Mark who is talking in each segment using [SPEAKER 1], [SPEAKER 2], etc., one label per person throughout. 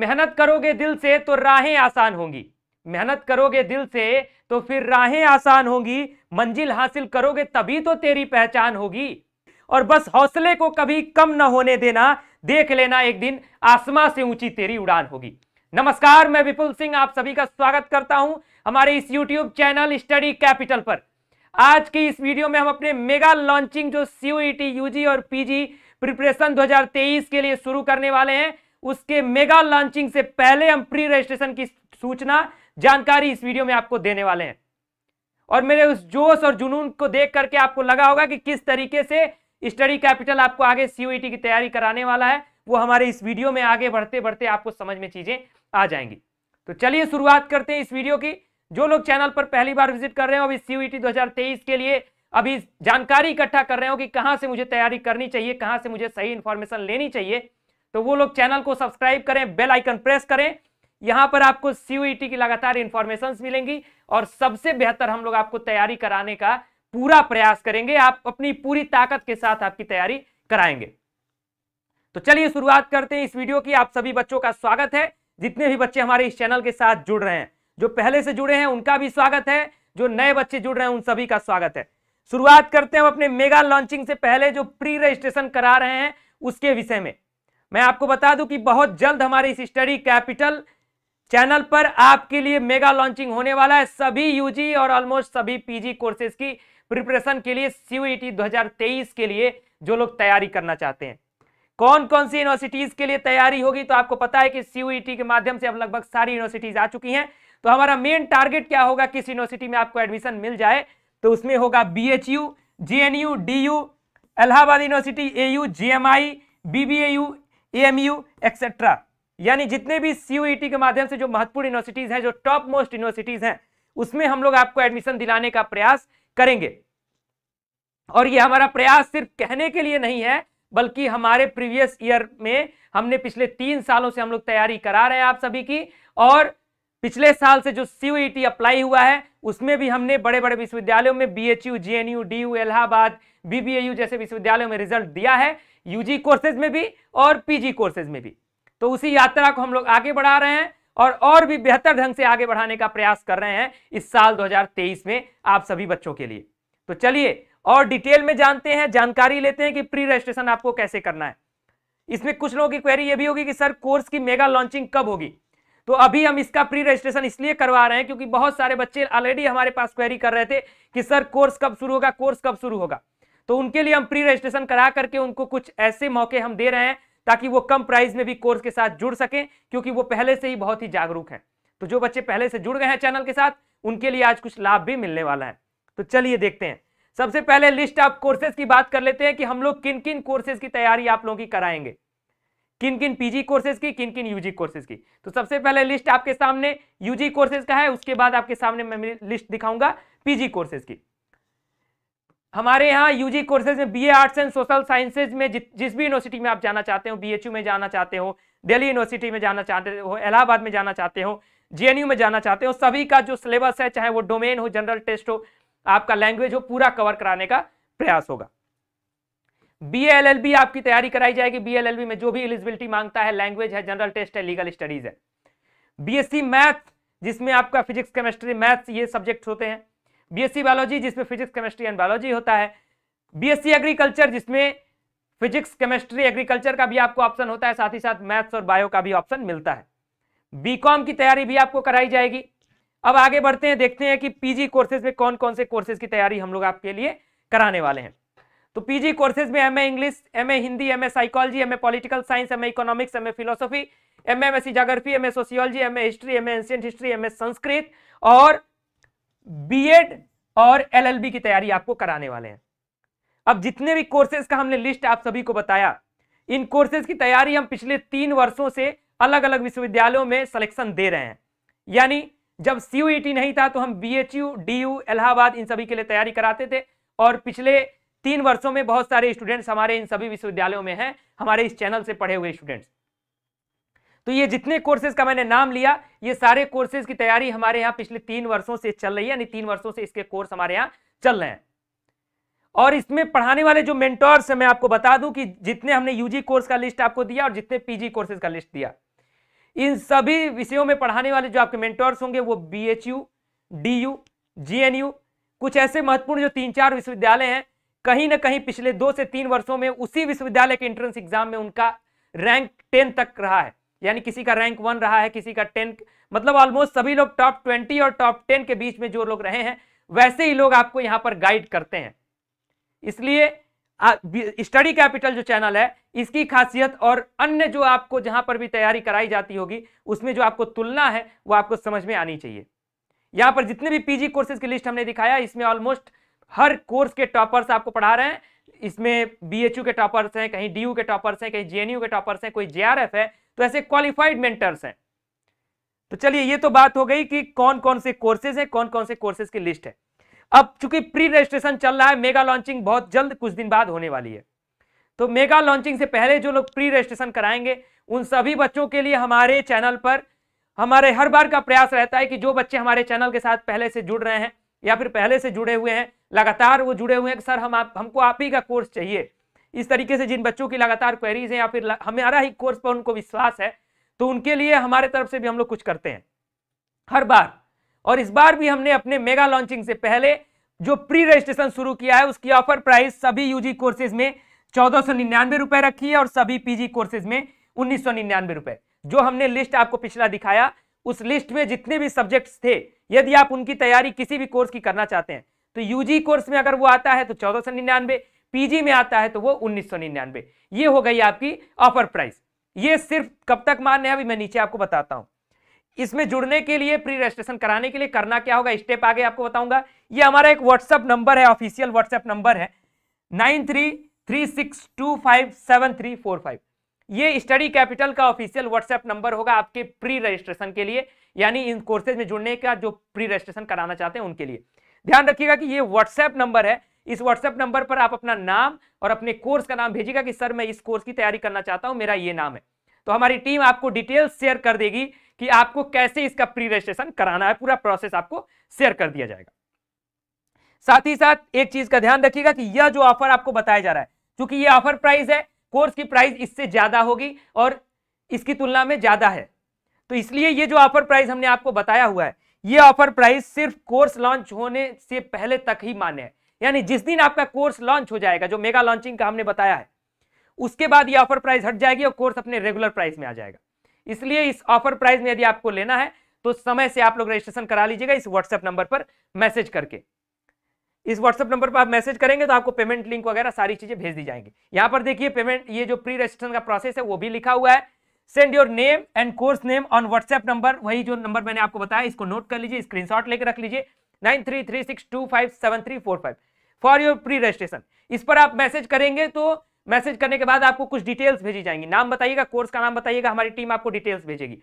[SPEAKER 1] मेहनत करोगे दिल से तो राहें आसान होंगी मेहनत करोगे दिल से तो फिर राहें आसान होंगी मंजिल हासिल करोगे तभी तो तेरी पहचान होगी और बस हौसले को कभी कम न होने देना देख लेना एक दिन आसमां से ऊंची तेरी उड़ान होगी नमस्कार मैं विपुल सिंह आप सभी का स्वागत करता हूं हमारे इस यूट्यूब चैनल स्टडी कैपिटल पर आज की इस वीडियो में हम अपने मेगा लॉन्चिंग जो सी यूजी e और पीजी प्रिपरेशन 2023 के लिए शुरू करने वाले हैं उसके मेगा लॉन्चिंग से पहले हम प्री रजिस्ट्रेशन की सूचना जानकारी इस वीडियो में आपको देने वाले हैं और मेरे उस जोश और जुनून को देख करके आपको लगा होगा कि किस तरीके से स्टडी कैपिटल आपको आगे सीओईटी e की तैयारी कराने वाला है वो हमारे इस वीडियो में आगे बढ़ते बढ़ते आपको समझ में चीजें आ जाएंगी तो चलिए शुरुआत करते हैं इस वीडियो की जो लोग चैनल पर पहली बार विजिट कर रहे हो अभी e सीयूईटी 2023 के लिए अभी जानकारी इकट्ठा कर रहे हो कि कहां से मुझे तैयारी करनी चाहिए कहां से मुझे सही इंफॉर्मेशन लेनी चाहिए तो वो लोग चैनल को सब्सक्राइब करें बेल आइकन प्रेस करें यहां पर आपको सीयूईटी e की लगातार इंफॉर्मेशन मिलेंगी और सबसे बेहतर हम लोग आपको तैयारी कराने का पूरा प्रयास करेंगे आप अपनी पूरी ताकत के साथ आपकी तैयारी कराएंगे तो चलिए शुरुआत करते हैं इस वीडियो की आप सभी बच्चों का स्वागत है जितने भी बच्चे हमारे इस चैनल के साथ जुड़ रहे हैं जो पहले से जुड़े हैं उनका भी स्वागत है जो नए बच्चे जुड़ रहे हैं उन सभी का स्वागत है शुरुआत करते हैं हम अपने मेगा लॉन्चिंग से पहले जो प्री रजिस्ट्रेशन करा रहे हैं उसके विषय में मैं आपको बता दूं कि बहुत जल्द हमारे इस स्टडी कैपिटल चैनल पर आपके लिए मेगा लॉन्चिंग होने वाला है सभी यूजी और ऑलमोस्ट सभी पीजी कोर्सेज की प्रिपरेशन के लिए e सीयूईटी 2023 के लिए जो लोग तैयारी करना चाहते हैं कौन कौन सी यूनिवर्सिटीज के लिए तैयारी होगी तो आपको पता है कि सीयूईटी e के माध्यम से अब लगभग सारी यूनिवर्सिटीज आ चुकी हैं तो हमारा मेन टारगेट क्या होगा किस यूनिवर्सिटी में आपको एडमिशन मिल जाए तो उसमें होगा B H U J N U D U Allahabad university A U G M I B B A U AMU e etcetera यानी जितने भी सीयूईटी e के माध्यम से जो महत्वपूर्ण यूनिवर्सिटीज हैं जो टॉप मोस्ट यूनिवर्सिटीज हैं उसमें हम लोग आपको एडमिशन दिलाने का प्रयास करेंगे और ये हमारा प्रयास सिर्फ कहने के लिए नहीं है बल्कि हमारे प्रीवियस ईयर में हमने पिछले तीन सालों से हम लोग तैयारी करा रहे हैं आप सभी की और पिछले साल से जो सी अप्लाई e हुआ है उसमें भी हमने बड़े बड़े विश्वविद्यालयों में B H U D U Allahabad B U जैसे विश्वविद्यालयों में रिजल्ट दिया है यूजी कोर्सेज में भी और पीजी कोर्सेज में भी तो उसी यात्रा को हम लोग आगे बढ़ा रहे हैं और और भी बेहतर ढंग से आगे बढ़ाने का प्रयास कर रहे हैं इस साल 2023 में आप सभी बच्चों के लिए तो चलिए और डिटेल में जानते हैं जानकारी लेते हैं कि प्री रजिस्ट्रेशन आपको कैसे करना है इसमें कुछ लोगों की क्वेरी यह भी होगी कि सर कोर्स की मेगा लॉन्चिंग कब होगी तो अभी हम इसका प्री रजिस्ट्रेशन इसलिए करवा रहे हैं क्योंकि बहुत सारे बच्चे ऑलरेडी हमारे पास क्वेरी कर रहे थे कि सर कोर्स कब शुरू होगा कोर्स कब शुरू होगा तो उनके लिए हम प्री रजिस्ट्रेशन करा करके उनको कुछ ऐसे मौके हम दे रहे हैं ताकि वो कम प्राइस में भी कोर्स के साथ जुड़ सकें क्योंकि वो पहले से ही बहुत ही जागरूक हैं तो जो बच्चे पहले से जुड़ गए हैं चैनल के साथ उनके लिए आज कुछ लाभ भी मिलने वाला है तो चलिए देखते हैं सबसे पहले लिस्ट ऑफ कोर्सेज की बात कर लेते हैं कि हम लोग किन किन कोर्सेज की तैयारी आप लोगों की कराएंगे किन किन पीजी कोर्सेज की किन किन यूजी कोर्सेज की तो सबसे पहले लिस्ट आपके सामने यूजी कोर्सेज का है उसके बाद आपके सामने मैं लिस्ट दिखाऊंगा पीजी कोर्सेज की हमारे यहाँ यूजी कोर्सेज में BA arts and social sciences में जिस भी यूनिवर्सिटी में आप जाना चाहते हो बीएचयू में जाना चाहते हो दिल्ली यूनिवर्सिटी में जाना चाहते हो इलाहाबाद में जाना चाहते हो जेएनयू में जाना चाहते हो सभी का जो सिलेबस है चाहे वो डोमेन हो जनरल टेस्ट हो आपका लैंग्वेज हो पूरा कवर कराने का प्रयास होगा बी एल एल बी आपकी तैयारी कराई जाएगी बी एल एल बी में जो भी एलिजिबिलिटी मांगता है लैंग्वेज है जनरल टेस्ट है लीगल स्टडीज है बी एस सी मैथ जिसमें आपका फिजिक्स केमिस्ट्री मैथ्स ये सब्जेक्ट होते हैं बी एस सी बायोलॉजी जिसमें फिजिक्स केमिस्ट्री एंड बायोलॉजी होता है बी एस एग्रीकल्चर जिसमें फिजिक्स केमिस्ट्री एग्रीकल्चर का भी आपको ऑप्शन होता है साथ ही साथ मैथ्स और बायो का भी ऑप्शन मिलता है बी कॉम की तैयारी भी आपको कराई जाएगी अब आगे बढ़ते हैं देखते हैं कि पीजी कोर्सेज में कौन कौन से कोर्सेज की तैयारी हम लोग आपके लिए कराने वाले हैं तो पीजी कोर्सेज में M A English M A Hindi M A psychology M A political science M A economics M A MA M M S geography M A sociology M A history M A ancient history M A Sanskrit और BEd और LLB की तैयारी आपको कराने वाले हैं अब जितने भी कोर्सेज का हमने लिस्ट आप सभी को बताया इन कोर्सेज की तैयारी हम पिछले तीन वर्षों से अलग अलग विश्वविद्यालयों में सिलेक्शन दे रहे हैं यानी जब सी नहीं था तो हम B H U D U Allahabad इन सभी के लिए तैयारी कराते थे और पिछले तीन वर्षों में बहुत सारे स्टूडेंट्स हमारे इन सभी विश्वविद्यालयों में हैं हमारे इस चैनल से पढ़े हुए स्टूडेंट्स तो ये जितने कोर्सेज का मैंने नाम लिया ये सारे कोर्सेज की तैयारी हमारे यहाँ पिछले तीन वर्षों से चल रही है यानी तीन वर्षों से इसके कोर्स हमारे यहाँ चल रहे हैं और इसमें पढ़ाने वाले जो मेंटोर्स हैं मैं आपको बता दूं कि जितने हमने यूजी कोर्स का लिस्ट आपको दिया और जितने पीजी कोर्सेज का लिस्ट दिया इन सभी विषयों में पढ़ाने वाले जो आपके मेंटोर्स होंगे वो B H U D U G N U कुछ ऐसे महत्वपूर्ण जो तीन चार विश्वविद्यालय हैं कहीं ना कहीं पिछले दो से तीन वर्षों में उसी विश्वविद्यालय के एंट्रेंस एग्जाम में उनका रैंक टेन तक रहा है यानी किसी का रैंक वन रहा है किसी का टेन मतलब ऑलमोस्ट सभी लोग टॉप ट्वेंटी और टॉप टेन के बीच में जो लोग रहे हैं वैसे ही लोग आपको यहाँ पर गाइड करते हैं इसलिए स्टडी कैपिटल जो चैनल है इसकी खासियत और अन्य जो आपको जहां पर भी तैयारी कराई जाती होगी उसमें जो आपको तुलना है वो आपको समझ में आनी चाहिए यहाँ पर जितने भी पीजी कोर्सेज की लिस्ट हमने दिखाया इसमें ऑलमोस्ट हर कोर्स के टॉपर्स आपको पढ़ा रहे हैं इसमें बी के टॉपर्स हैं कहीं डी के टॉपर्स हैं कहीं जे के टॉपर्स हैं कोई जे है तो ऐसे क्वालिफाइड मेंटर्स हैं तो चलिए ये तो बात हो गई कि कौन कौन से कोर्सेज हैं कौन कौन से कोर्सेज की लिस्ट है अब चूंकि प्री रजिस्ट्रेशन चल रहा है मेगा लॉन्चिंग बहुत जल्द कुछ दिन बाद होने वाली है तो मेगा लॉन्चिंग से पहले जो लोग प्री रजिस्ट्रेशन कराएंगे उन सभी बच्चों के लिए हमारे चैनल पर हमारे हर बार का प्रयास रहता है कि जो बच्चे हमारे चैनल के साथ पहले से जुड़ रहे हैं या फिर पहले से जुड़े हुए हैं लगातार वो जुड़े हुए हैं कि सर हम आप हमको आप ही का कोर्स चाहिए इस तरीके से जिन बच्चों की लगातार क्वेरीज हैं या फिर हमारा ही कोर्स पर उनको विश्वास है तो उनके लिए हमारे तरफ से भी हम लोग कुछ करते हैं हर बार और इस बार भी हमने अपने मेगा लॉन्चिंग से पहले जो प्री रजिस्ट्रेशन शुरू किया है उसकी ऑफर प्राइस सभी यू कोर्सेज में चौदह सौ रुपए रखी है और सभी पीजी कोर्सेज में उन्नीस सौ रुपए जो हमने लिस्ट आपको पिछला दिखाया उस लिस्ट में जितने भी सब्जेक्ट्स थे यदि आप उनकी तैयारी किसी भी कोर्स की करना चाहते हैं तो यूजी कोर्स में अगर वो आता है तो चौदह सौ निन्यानवे पीजी में आता है तो वो उन्नीस सौ निन्यानवे ये हो गई आपकी ऑफर प्राइस ये सिर्फ कब तक मान्य है अभी मैं नीचे आपको बताता हूं इसमें जुड़ने के लिए प्री रजिस्ट्रेशन कराने के लिए करना क्या होगा स्टेप आगे आपको बताऊंगा ये हमारा एक व्हाट्सएप नंबर है ऑफिशियल व्हाट्सएप नंबर है nine three three six two five seven three four five ये स्टडी कैपिटल का ऑफिशियल व्हाट्सएप नंबर होगा आपके प्री रजिस्ट्रेशन के लिए यानी इन कोर्सेज में जुड़ने का जो प्री रजिस्ट्रेशन कराना चाहते हैं उनके लिए ध्यान रखिएगा कि ये व्हाट्सएप नंबर है इस व्हाट्सएप नंबर पर आप अपना नाम और अपने कोर्स का नाम भेजिएगा कि सर मैं इस कोर्स की तैयारी करना चाहता हूं मेरा ये नाम है तो हमारी टीम आपको डिटेल्स शेयर कर देगी कि आपको कैसे इसका प्री रजिस्ट्रेशन कराना है पूरा प्रोसेस आपको शेयर कर दिया जाएगा साथ ही साथ एक चीज का ध्यान रखिएगा कि यह जो ऑफर आपको बताया जा रहा है क्योंकि ये ऑफर प्राइस है कोर्स की प्राइस इससे ज़्यादा होगी और इसकी तुलना में ज़्यादा है तो इसलिए ये जो ऑफर प्राइस हमने आपको बताया हुआ है ये ऑफर प्राइस सिर्फ कोर्स लॉन्च होने से पहले तक ही मान्य है यानी जिस दिन आपका कोर्स लॉन्च हो जाएगा जो मेगा लॉन्चिंग का हमने बताया है उसके बाद ये ऑफर प्राइस हट जाएगी और कोर्स अपने रेगुलर प्राइस में आ जाएगा इसलिए इस ऑफर प्राइस में यदि आपको लेना है तो समय से आप लोग रजिस्ट्रेशन करा लीजिएगा इस व्हाट्सएप नंबर पर मैसेज करके इस व्हाट्सएप नंबर पर आप मैसेज करेंगे तो आपको पेमेंट लिंक वगैरह सारी चीजें भेज दी जाएंगी यहाँ पर देखिए पेमेंट ये जो प्री रजिस्ट्रेशन का प्रोसेस है वो भी लिखा हुआ है send your name and course name on WhatsApp number वही जो नंबर मैंने आपको बताया इसको नोट कर लीजिए स्क्रीनशॉट लेकर रख लीजिए nine three three six two five seven three four five for your pre registration इस पर आप मैसेज करेंगे तो मैसेज करने के बाद आपको कुछ डिटेल्स भेजी जाएंगी नाम बताइएगा कोर्स का नाम बताइएगा हमारी टीम आपको डिटेल्स भेजेगी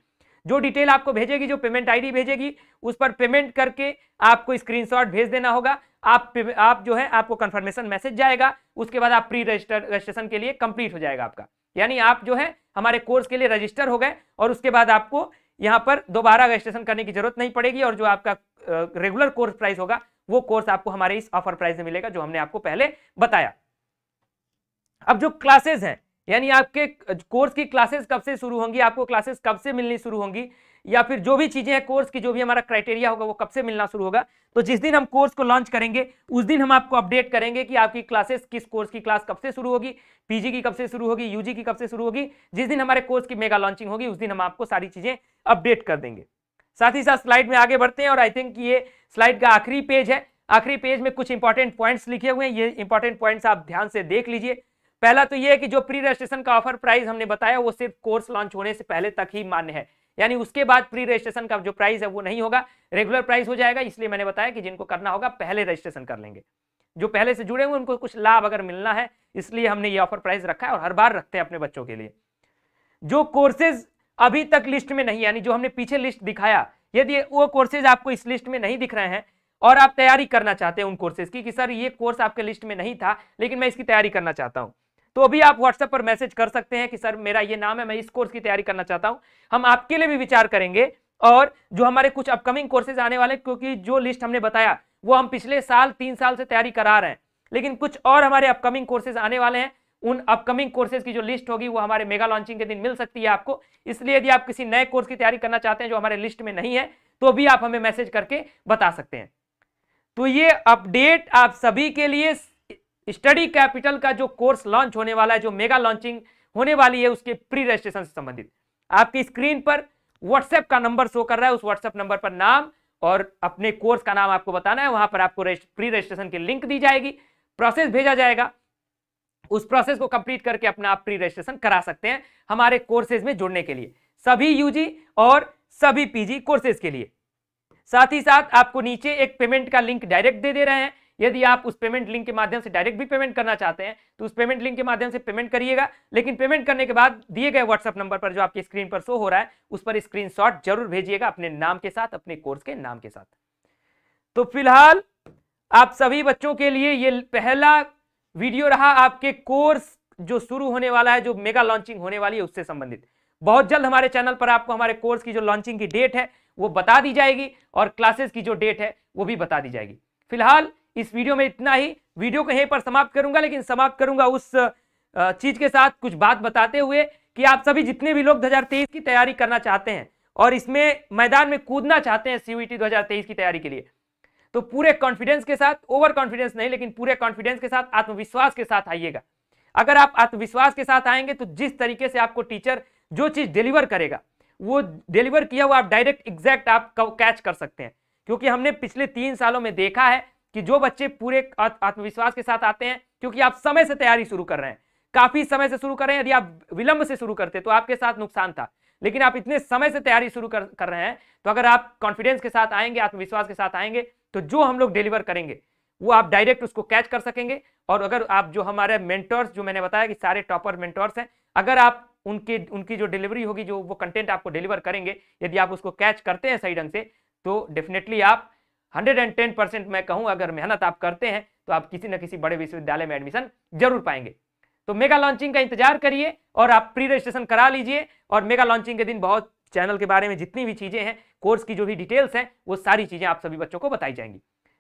[SPEAKER 1] जो डिटेल आपको भेजेगी जो पेमेंट आईडी भेजेगी उस पर पेमेंट करके आपको स्क्रीनशॉट भेज देना होगा आप आप जो है आपको कंफर्मेशन मैसेज जाएगा उसके बाद आप प्री रजिस्टर रजिस्ट्रेशन के लिए कंप्लीट हो जाएगा आपका यानी आप जो है हमारे कोर्स के लिए रजिस्टर हो गए और उसके बाद आपको यहाँ पर दोबारा रजिस्ट्रेशन करने की जरूरत नहीं पड़ेगी और जो आपका रेगुलर कोर्स प्राइस होगा वो कोर्स आपको हमारे इस ऑफर प्राइस में मिलेगा जो हमने आपको पहले बताया अब जो क्लासेस हैं यानी आपके कोर्स की क्लासेस कब से शुरू होंगी आपको क्लासेस कब से मिलनी शुरू होंगी या फिर जो भी चीज़ें हैं कोर्स की जो भी हमारा क्राइटेरिया होगा वो कब से मिलना शुरू होगा तो जिस दिन हम कोर्स को लॉन्च करेंगे उस दिन हम आपको अपडेट करेंगे कि आपकी क्लासेस किस कोर्स की क्लास कब से शुरू होगी पीजी की कब से शुरू होगी यूजी की कब से शुरू होगी जिस दिन हमारे कोर्स की मेगा लॉन्चिंग होगी उस दिन हम आपको सारी चीज़ें अपडेट कर देंगे साथ ही साथ स्लाइड में आगे बढ़ते हैं और आई थिंक ये स्लाइड का आखिरी पेज है आखिरी पेज में कुछ इंपॉर्टेंट पॉइंट्स लिखे हुए हैं ये इंपॉर्टेंट पॉइंट्स आप ध्यान से देख लीजिए पहला तो यह है कि जो प्री रजिस्ट्रेशन का ऑफर प्राइस हमने बताया वो सिर्फ कोर्स लॉन्च होने से पहले तक ही मान्य है यानी उसके बाद प्री रजिस्ट्रेशन का जो प्राइस है वो नहीं होगा रेगुलर प्राइस हो जाएगा इसलिए मैंने बताया कि जिनको करना होगा पहले रजिस्ट्रेशन कर लेंगे जो पहले से जुड़े हुए उनको कुछ लाभ अगर मिलना है इसलिए हमने ये ऑफर प्राइस रखा है और हर बार रखते हैं अपने बच्चों के लिए जो कोर्सेज अभी तक लिस्ट में नहीं यानी जो हमने पीछे लिस्ट दिखाया यदि वो कोर्सेज आपको इस लिस्ट में नहीं दिख रहे हैं और आप तैयारी करना चाहते हैं उन कोर्सेज की कि सर ये कोर्स आपके लिस्ट में नहीं था लेकिन मैं इसकी तैयारी करना चाहता हूँ तो अभी आप व्हाट्सएप पर मैसेज कर सकते हैं कि सर मेरा ये नाम है मैं इस कोर्स की तैयारी करना चाहता हूं हम आपके लिए भी विचार करेंगे और जो हमारे कुछ अपकमिंग कोर्सेज आने वाले क्योंकि जो लिस्ट हमने बताया वो हम पिछले साल तीन साल से तैयारी करा रहे हैं लेकिन कुछ और हमारे अपकमिंग कोर्सेज आने वाले हैं उन अपकमिंग कोर्सेज की जो लिस्ट होगी वो हमारे मेगा लॉन्चिंग के दिन मिल सकती है आपको इसलिए यदि आप किसी नए कोर्स की तैयारी करना चाहते हैं जो हमारे लिस्ट में नहीं है तो भी आप हमें मैसेज करके बता सकते हैं तो ये अपडेट आप सभी के लिए स्टडी कैपिटल का जो कोर्स लॉन्च होने वाला है जो मेगा लॉन्चिंग होने वाली है उसके प्री रजिस्ट्रेशन से संबंधित आपकी स्क्रीन पर व्हाट्सएप का नंबर शो कर रहा है उस व्हाट्सएप नंबर पर नाम और अपने कोर्स का नाम आपको बताना है वहां पर आपको प्री रजिस्ट्रेशन की लिंक दी जाएगी प्रोसेस भेजा जाएगा उस प्रोसेस को कंप्लीट करके अपना आप प्री रजिस्ट्रेशन करा सकते हैं हमारे कोर्सेज में जुड़ने के लिए सभी यूजी और सभी पीजी कोर्सेज के लिए साथ ही साथ आपको नीचे एक पेमेंट का लिंक डायरेक्ट दे दे रहे हैं यदि आप उस पेमेंट लिंक के माध्यम से डायरेक्ट भी पेमेंट करना चाहते हैं तो उस पेमेंट लिंक के माध्यम से पेमेंट करिएगा लेकिन पेमेंट करने के बाद दिए गए व्हाट्सअप नंबर पर जो आपकी स्क्रीन पर शो हो रहा है उस पर स्क्रीन जरूर भेजिएगा अपने नाम के साथ अपने कोर्स के नाम के साथ तो फिलहाल आप सभी बच्चों के लिए ये पहला वीडियो रहा आपके कोर्स जो शुरू होने वाला है जो मेगा लॉन्चिंग होने वाली है उससे संबंधित बहुत जल्द हमारे चैनल पर आपको हमारे कोर्स की जो लॉन्चिंग की डेट है वो बता दी जाएगी और क्लासेस की जो डेट है वो भी बता दी जाएगी फिलहाल इस वीडियो में इतना ही वीडियो को यहीं पर समाप्त करूंगा लेकिन समाप्त करूंगा उस चीज के साथ कुछ बात बताते हुए कि आप सभी जितने भी लोग 2023 की तैयारी करना चाहते हैं और इसमें मैदान में कूदना चाहते हैं e सीयूईटी 2023 की तैयारी के लिए तो पूरे कॉन्फिडेंस के साथ ओवर कॉन्फिडेंस नहीं लेकिन पूरे कॉन्फिडेंस के साथ आत्मविश्वास के साथ आइएगा अगर आप आत्मविश्वास के साथ आएंगे तो जिस तरीके से आपको टीचर जो चीज डिलीवर करेगा वो डिलीवर किया हुआ आप डायरेक्ट एग्जैक्ट आप कैच कर सकते हैं क्योंकि हमने पिछले तीन सालों में देखा है कि जो बच्चे पूरे आत्मविश्वास के साथ आते हैं क्योंकि आप समय से तैयारी शुरू कर रहे हैं काफी समय से शुरू कर रहे हैं यदि आप विलंब से शुरू करते तो आपके साथ नुकसान था लेकिन आप इतने समय से तैयारी शुरू कर, कर रहे हैं तो अगर आप कॉन्फिडेंस के साथ आएंगे आत्मविश्वास के साथ आएंगे तो जो हम लोग डिलीवर करेंगे वो आप डायरेक्ट उसको कैच कर सकेंगे और अगर आप जो हमारे मेंटर्स जो मैंने बताया कि सारे टॉपर मेंटर्स हैं अगर आप उनके उनकी जो डिलीवरी होगी जो वो कंटेंट आपको डिलीवर करेंगे यदि आप उसको कैच करते हैं सही ढंग से तो डेफिनेटली आप 110 परसेंट मैं कहूँ अगर मेहनत आप करते हैं तो आप किसी न किसी बड़े विश्वविद्यालय में एडमिशन जरूर पाएंगे तो मेगा लॉन्चिंग का इंतजार करिए और आप प्री रजिस्ट्रेशन करा लीजिए और मेगा लॉन्चिंग के दिन बहुत चैनल के बारे में जितनी भी चीज़ें हैं कोर्स की जो भी डिटेल्स हैं वो सारी चीज़ें आप सभी बच्चों को बताई जाएंगी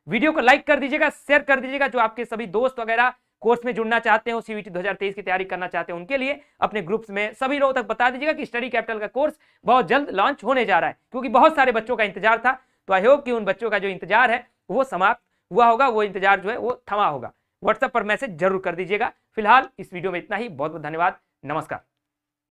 [SPEAKER 1] वीडियो को लाइक कर दीजिएगा शेयर कर दीजिएगा जो आपके सभी दोस्त वगैरह कोर्स में जुड़ना चाहते हो सीवीटी 2023 की तैयारी करना चाहते हैं उनके लिए अपने ग्रुप्स में सभी लोगों तक बता दीजिएगा कि स्टडी कैपिटल का कोर्स बहुत जल्द लॉन्च होने जा रहा है क्योंकि बहुत सारे बच्चों का इंतजार था तो आई होप कि उन बच्चों का जो इंतजार है वो समाप्त हुआ होगा वो इंतजार जो है वो थमा होगा व्हाट्सएप पर मैसेज जरूर कर दीजिएगा फिलहाल इस वीडियो में इतना ही बहुत बहुत धन्यवाद नमस्कार